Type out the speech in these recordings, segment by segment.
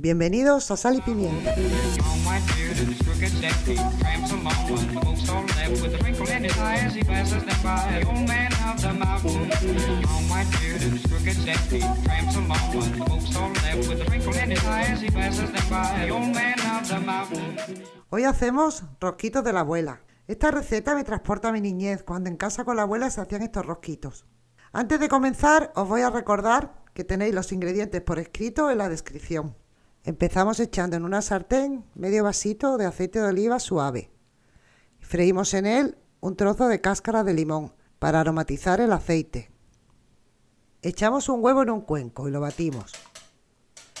Bienvenidos a Sal y Pimienta. Hoy hacemos rosquitos de la abuela. Esta receta me transporta a mi niñez, cuando en casa con la abuela se hacían estos rosquitos. Antes de comenzar, os voy a recordar que tenéis los ingredientes por escrito en la descripción. Empezamos echando en una sartén medio vasito de aceite de oliva suave. Freímos en él un trozo de cáscara de limón para aromatizar el aceite. Echamos un huevo en un cuenco y lo batimos.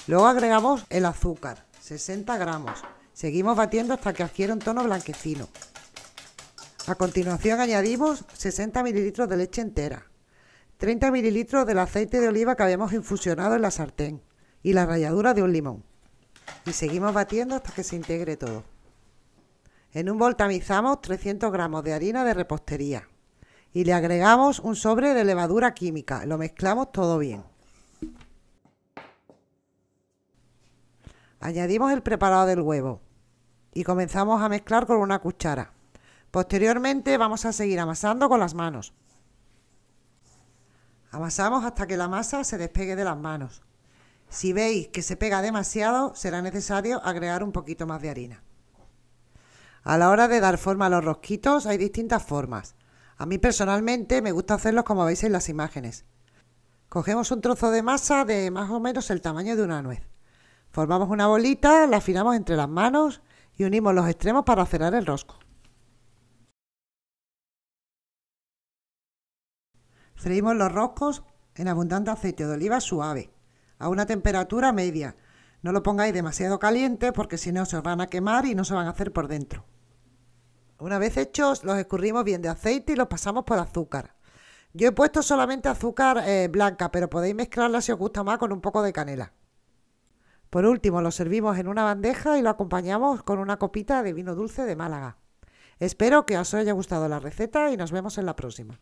Luego agregamos el azúcar, 60 gramos. Seguimos batiendo hasta que adquiere un tono blanquecino. A continuación añadimos 60 mililitros de leche entera, 30 mililitros del aceite de oliva que habíamos infusionado en la sartén y la ralladura de un limón y seguimos batiendo hasta que se integre todo. En un bol tamizamos 300 gramos de harina de repostería y le agregamos un sobre de levadura química. Lo mezclamos todo bien. Añadimos el preparado del huevo y comenzamos a mezclar con una cuchara. Posteriormente vamos a seguir amasando con las manos. Amasamos hasta que la masa se despegue de las manos. Si veis que se pega demasiado, será necesario agregar un poquito más de harina. A la hora de dar forma a los rosquitos hay distintas formas. A mí personalmente me gusta hacerlos como veis en las imágenes. Cogemos un trozo de masa de más o menos el tamaño de una nuez. Formamos una bolita, la afinamos entre las manos y unimos los extremos para cerrar el rosco. Freímos los roscos en abundante aceite de oliva suave a una temperatura media. No lo pongáis demasiado caliente porque si no se os van a quemar y no se van a hacer por dentro. Una vez hechos, los escurrimos bien de aceite y los pasamos por azúcar. Yo he puesto solamente azúcar eh, blanca, pero podéis mezclarla si os gusta más con un poco de canela. Por último, lo servimos en una bandeja y lo acompañamos con una copita de vino dulce de Málaga. Espero que os haya gustado la receta y nos vemos en la próxima.